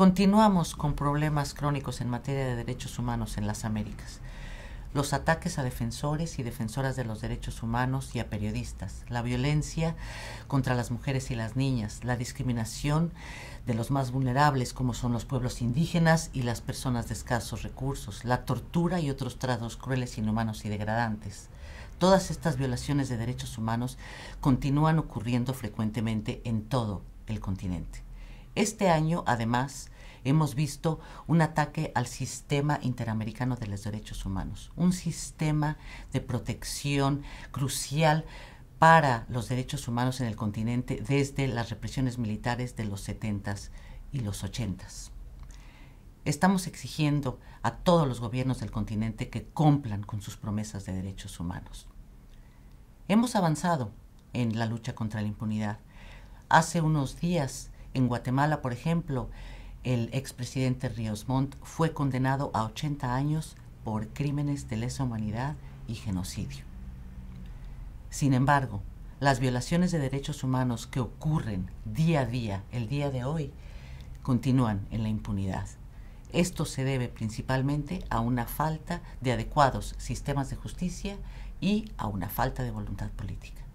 Continuamos con problemas crónicos en materia de derechos humanos en las Américas. Los ataques a defensores y defensoras de los derechos humanos y a periodistas, la violencia contra las mujeres y las niñas, la discriminación de los más vulnerables como son los pueblos indígenas y las personas de escasos recursos, la tortura y otros tratos crueles, inhumanos y degradantes. Todas estas violaciones de derechos humanos continúan ocurriendo frecuentemente en todo el continente. Este año, además, hemos visto un ataque al sistema interamericano de los derechos humanos, un sistema de protección crucial para los derechos humanos en el continente desde las represiones militares de los 70s y los 80s. Estamos exigiendo a todos los gobiernos del continente que cumplan con sus promesas de derechos humanos. Hemos avanzado en la lucha contra la impunidad. Hace unos días en Guatemala, por ejemplo, el expresidente Ríos Montt fue condenado a 80 años por crímenes de lesa humanidad y genocidio. Sin embargo, las violaciones de derechos humanos que ocurren día a día, el día de hoy, continúan en la impunidad. Esto se debe principalmente a una falta de adecuados sistemas de justicia y a una falta de voluntad política.